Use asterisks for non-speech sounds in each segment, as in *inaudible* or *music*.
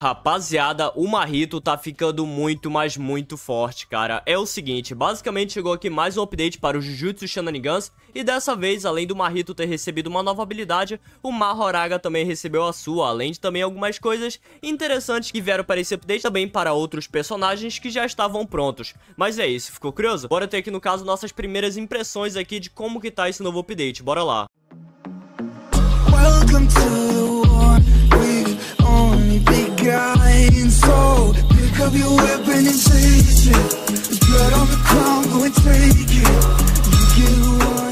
Rapaziada, o Marrito tá ficando muito, mas muito forte, cara. É o seguinte, basicamente chegou aqui mais um update para o Jujutsu Shenanigans e dessa vez, além do Marrito ter recebido uma nova habilidade, o Mahoraga também recebeu a sua, além de também algumas coisas interessantes que vieram para esse update também para outros personagens que já estavam prontos. Mas é isso, ficou curioso? Bora ter aqui no caso nossas primeiras impressões aqui de como que tá esse novo update, bora lá. Welcome dying soul Pick up your weapon and take it There's blood on the ground, go and take it You get one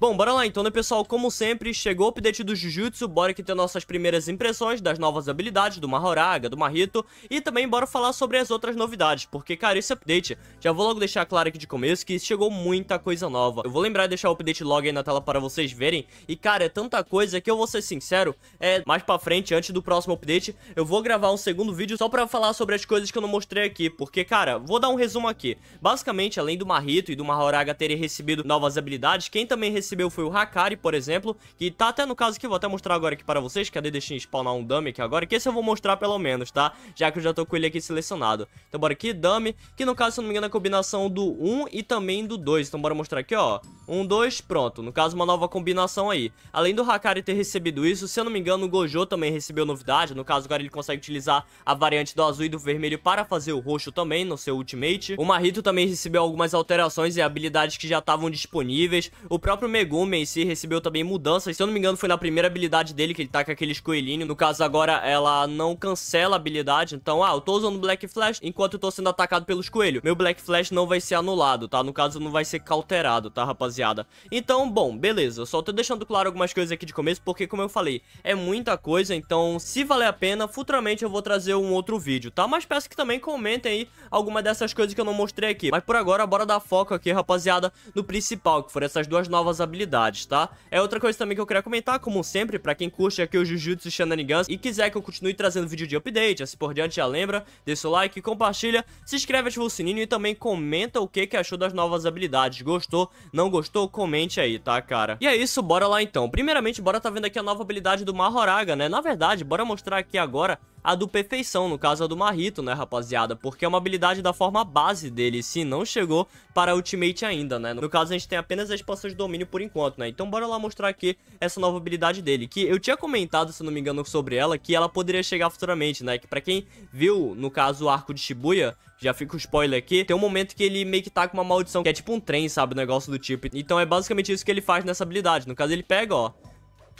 Bom, bora lá então, né, pessoal? Como sempre, chegou o update do Jujutsu, bora aqui ter nossas primeiras impressões das novas habilidades do Mahoraga, do Marito e também bora falar sobre as outras novidades, porque, cara, esse update, já vou logo deixar claro aqui de começo que chegou muita coisa nova. Eu vou lembrar de deixar o update logo aí na tela para vocês verem, e, cara, é tanta coisa que eu vou ser sincero, é, mais pra frente, antes do próximo update, eu vou gravar um segundo vídeo só pra falar sobre as coisas que eu não mostrei aqui, porque, cara, vou dar um resumo aqui. Basicamente, além do Marito e do Mahoraga terem recebido novas habilidades, quem também recebeu recebeu foi o Hakari, por exemplo, que tá até no caso que eu vou até mostrar agora aqui para vocês, cadê? Deixa eu spawnar um dummy aqui agora, que esse eu vou mostrar pelo menos, tá? Já que eu já tô com ele aqui selecionado. Então bora aqui, dummy, que no caso, se eu não me engano, é a combinação do 1 e também do 2. Então bora mostrar aqui, ó. Um, dois, pronto. No caso, uma nova combinação aí. Além do Hakari ter recebido isso, se eu não me engano, o Gojo também recebeu novidade. No caso, agora ele consegue utilizar a variante do azul e do vermelho para fazer o roxo também no seu ultimate. O Marito também recebeu algumas alterações e habilidades que já estavam disponíveis. O próprio Megumi em si recebeu também mudanças. Se eu não me engano, foi na primeira habilidade dele que ele tá com aqueles coelhinhos. No caso, agora ela não cancela a habilidade. Então, ah, eu tô usando Black Flash enquanto eu tô sendo atacado pelos coelhos. Meu Black Flash não vai ser anulado, tá? No caso, não vai ser cauterado, tá, rapaziada? rapaziada. Então, bom, beleza, eu só tô deixando claro algumas coisas aqui de começo, porque como eu falei, é muita coisa, então se valer a pena, futuramente eu vou trazer um outro vídeo, tá? Mas peço que também comentem aí alguma dessas coisas que eu não mostrei aqui. Mas por agora, bora dar foco aqui, rapaziada, no principal, que foram essas duas novas habilidades, tá? É outra coisa também que eu queria comentar, como sempre, pra quem curte aqui o Jujutsu Shenanigans e quiser que eu continue trazendo vídeo de update, assim por diante, já lembra, deixa o like, compartilha, se inscreve, ativa o sininho e também comenta o que, que achou das novas habilidades. Gostou? Não gostou? gostou, comente aí, tá, cara? E é isso, bora lá então. Primeiramente, bora tá vendo aqui a nova habilidade do Mahoraga, né? Na verdade, bora mostrar aqui agora a do Perfeição, no caso a do Marrito, né, rapaziada? Porque é uma habilidade da forma base dele, se não chegou para Ultimate ainda, né? No caso, a gente tem apenas a expansão de domínio por enquanto, né? Então bora lá mostrar aqui essa nova habilidade dele, que eu tinha comentado, se não me engano, sobre ela, que ela poderia chegar futuramente, né? Que pra quem viu, no caso, o arco de Shibuya, já fica o um spoiler aqui, tem um momento que ele meio que tá com uma maldição, que é tipo um trem, sabe? Um negócio do tipo. Então é basicamente isso que ele faz nessa habilidade. No caso, ele pega, ó,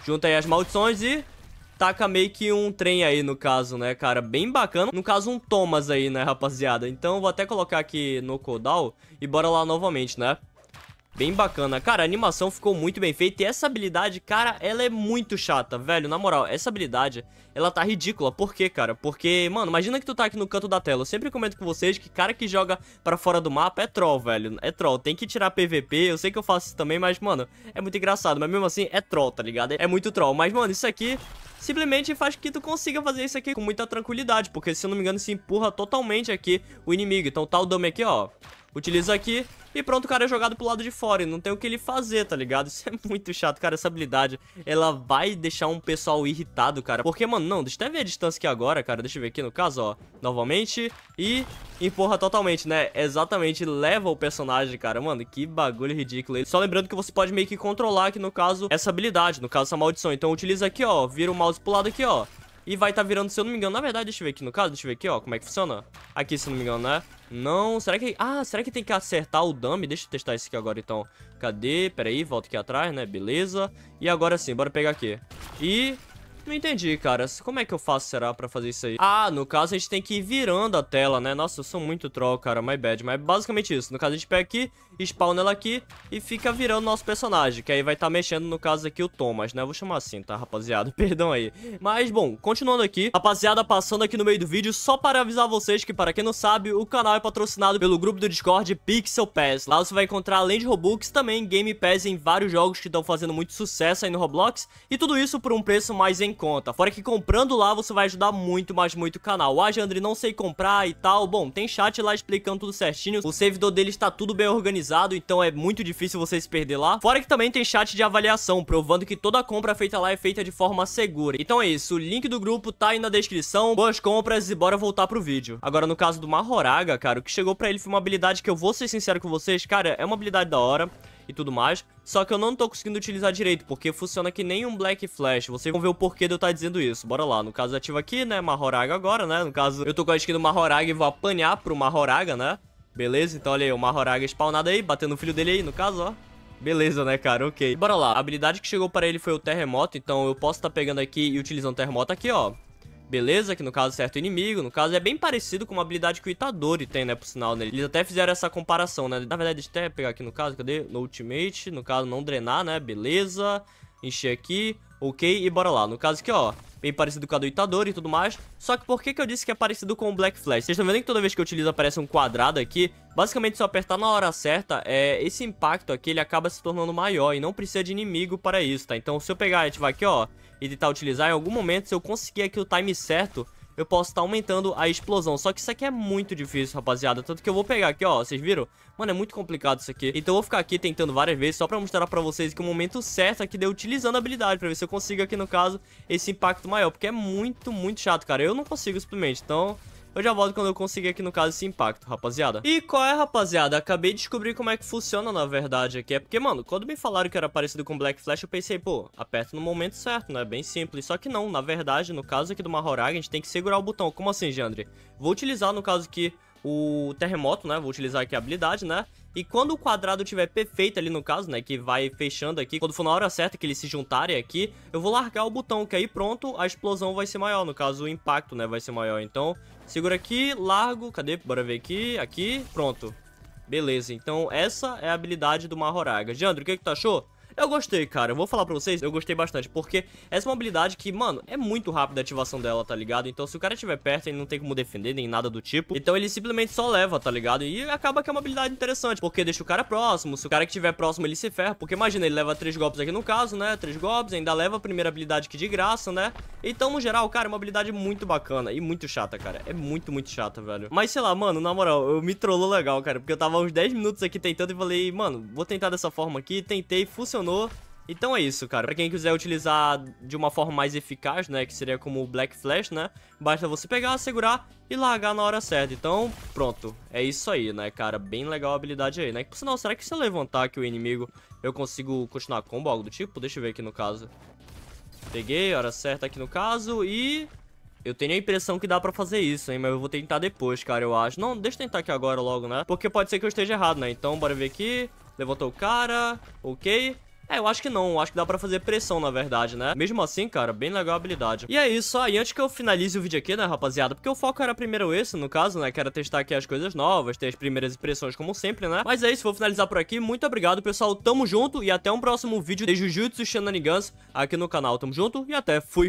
junta aí as maldições e taca meio que um trem aí, no caso, né, cara? Bem bacana. No caso, um Thomas aí, né, rapaziada? Então, vou até colocar aqui no Codal e bora lá novamente, né? Bem bacana. Cara, a animação ficou muito bem feita e essa habilidade, cara, ela é muito chata, velho. Na moral, essa habilidade, ela tá ridícula. Por quê, cara? Porque, mano, imagina que tu tá aqui no canto da tela. Eu sempre comento com vocês que cara que joga pra fora do mapa é troll, velho. É troll. Tem que tirar PVP. Eu sei que eu faço isso também, mas, mano, é muito engraçado. Mas mesmo assim, é troll, tá ligado? É muito troll. Mas, mano, isso aqui simplesmente faz que tu consiga fazer isso aqui com muita tranquilidade, porque se eu não me engano se empurra totalmente aqui o inimigo. Então tá o dummy aqui, ó. Utiliza aqui e pronto, o cara é jogado pro lado de fora e não tem o que ele fazer, tá ligado? *laughs* Isso é muito chato, cara, essa habilidade, ela vai deixar um pessoal irritado, cara. Porque, mano, não, deixa eu ver a distância aqui agora, cara, deixa eu ver aqui no caso, ó, novamente e empurra totalmente, né? Exatamente, leva o personagem, cara, mano, que bagulho ridículo. Só lembrando que você pode meio que controlar aqui, no caso, essa habilidade, no caso, essa maldição. Então utiliza aqui, ó, vira o mouse pro lado aqui, ó, e vai estar tá virando, se eu não me engano, na verdade, deixa eu ver aqui no caso, deixa eu ver aqui, ó, como é que funciona. Aqui, se eu não me engano, né? Não, será que... Ah, será que tem que acertar o dummy? Deixa eu testar esse aqui agora, então. Cadê? Pera aí, volta aqui atrás, né? Beleza. E agora sim, bora pegar aqui. E não entendi, cara. Como é que eu faço, será, pra fazer isso aí? Ah, no caso, a gente tem que ir virando a tela, né? Nossa, eu sou muito troll, cara. My bad. Mas basicamente isso. No caso, a gente pega aqui, spawna ela aqui e fica virando nosso personagem. Que aí vai estar tá mexendo, no caso aqui, o Thomas, né? Eu vou chamar assim, tá, rapaziada? *laughs* Perdão aí. Mas, bom, continuando aqui. Rapaziada, passando aqui no meio do vídeo, só para avisar vocês que, para quem não sabe, o canal é patrocinado pelo grupo do Discord Pixel Pass. Lá você vai encontrar, além de Robux, também Game Pass em vários jogos que estão fazendo muito sucesso aí no Roblox. E tudo isso por um preço mais em conta. Fora que comprando lá você vai ajudar muito, mas muito o canal. Ah, Jandre, não sei comprar e tal. Bom, tem chat lá explicando tudo certinho. O servidor dele está tudo bem organizado, então é muito difícil você se perder lá. Fora que também tem chat de avaliação, provando que toda compra feita lá é feita de forma segura. Então é isso, o link do grupo tá aí na descrição. Boas compras e bora voltar pro vídeo. Agora, no caso do Mahoraga, cara, o que chegou pra ele foi uma habilidade que eu vou ser sincero com vocês, cara, é uma habilidade da hora e tudo mais. Só que eu não tô conseguindo utilizar direito, porque funciona que nem um Black Flash. Vocês vão ver o porquê de eu estar tá dizendo isso. Bora lá. No caso, ativa aqui, né? Mahoraga agora, né? No caso, eu tô com a skin do Mahoraga e vou apanhar pro Mahoraga, né? Beleza? Então, olha aí, o Mahoraga spawnado aí, batendo o filho dele aí, no caso, ó. Beleza, né, cara? Ok. Bora lá. A habilidade que chegou para ele foi o terremoto, então eu posso estar tá pegando aqui e utilizando o terremoto aqui, ó beleza? Que no caso é certo inimigo, no caso é bem parecido com uma habilidade que o Itadori tem, né, por sinal, né? Eles até fizeram essa comparação, né? Na verdade, deixa eu até pegar aqui no caso, cadê? No Ultimate, no caso não drenar, né? Beleza, encher aqui, ok, e bora lá. No caso aqui, ó, bem parecido com a do Itadori e tudo mais. Só que por que, que eu disse que é parecido com o Black Flash? Vocês estão vendo que toda vez que eu utilizo aparece um quadrado aqui? Basicamente, se eu apertar na hora certa, é, esse impacto aqui, ele acaba se tornando maior e não precisa de inimigo para isso, tá? Então, se eu pegar e ativar aqui, ó, e tentar utilizar, em algum momento, se eu conseguir aqui o time certo, eu posso estar tá aumentando a explosão. Só que isso aqui é muito difícil, rapaziada. Tanto que eu vou pegar aqui, ó. Vocês viram? Mano, é muito complicado isso aqui. Então eu vou ficar aqui tentando várias vezes só pra mostrar pra vocês que o momento certo aqui é deu utilizando a habilidade. Pra ver se eu consigo aqui, no caso, esse impacto maior. Porque é muito, muito chato, cara. Eu não consigo, simplesmente. Então... Eu já volto quando eu conseguir aqui, no caso, esse impacto, rapaziada. E qual é, rapaziada? Acabei de descobrir como é que funciona, na verdade, aqui. É porque, mano, quando me falaram que era parecido com Black Flash, eu pensei, pô, aperta no momento certo, né? Bem simples. Só que não, na verdade, no caso aqui do Mahoraga, a gente tem que segurar o botão. Como assim, Jandre? Vou utilizar, no caso aqui, o terremoto, né? Vou utilizar aqui a habilidade, né? E quando o quadrado tiver perfeito ali no caso, né, que vai fechando aqui, quando for na hora certa que eles se juntarem aqui, eu vou largar o botão, que aí pronto, a explosão vai ser maior, no caso o impacto, né, vai ser maior. Então, segura aqui, largo, cadê? Bora ver aqui, aqui, pronto. Beleza, então essa é a habilidade do Mahoraga. Jandro, o que, que tu achou? Eu gostei, cara. Eu vou falar pra vocês, eu gostei bastante. Porque essa é uma habilidade que, mano, é muito rápida a ativação dela, tá ligado? Então, se o cara estiver perto, ele não tem como defender, nem nada do tipo. Então, ele simplesmente só leva, tá ligado? E acaba que é uma habilidade interessante, porque deixa o cara próximo. Se o cara que estiver próximo, ele se ferra. Porque, imagina, ele leva três golpes aqui no caso, né? Três golpes, ainda leva a primeira habilidade que de graça, né? Então, no geral, cara, é uma habilidade muito bacana e muito chata, cara. É muito, muito chata, velho. Mas, sei lá, mano, na moral, eu me trollou legal, cara. Porque eu tava uns 10 minutos aqui tentando e falei, mano, vou tentar dessa forma aqui. Tentei, funcionou funcionou. Então é isso, cara. Pra quem quiser utilizar de uma forma mais eficaz, né, que seria como o Black Flash, né, basta você pegar, segurar e largar na hora certa. Então, pronto. É isso aí, né, cara. Bem legal a habilidade aí, né. Por sinal, será que se eu levantar aqui o inimigo, eu consigo continuar combo, algo do tipo? Deixa eu ver aqui no caso. Peguei, hora certa aqui no caso e... Eu tenho a impressão que dá pra fazer isso, hein? Mas eu vou tentar depois, cara, eu acho. Não, deixa eu tentar aqui agora logo, né? Porque pode ser que eu esteja errado, né? Então, bora ver aqui. Levantou o cara. Ok. É, eu acho que não. Eu acho que dá pra fazer pressão, na verdade, né? Mesmo assim, cara, bem legal a habilidade. E é isso. Aí, antes que eu finalize o vídeo aqui, né, rapaziada? Porque o foco era primeiro esse, no caso, né? Que era testar aqui as coisas novas, ter as primeiras impressões, como sempre, né? Mas é isso. Vou finalizar por aqui. Muito obrigado, pessoal. Tamo junto e até um próximo vídeo de Jujutsu Shenanigans aqui no canal. Tamo junto e até. Fui!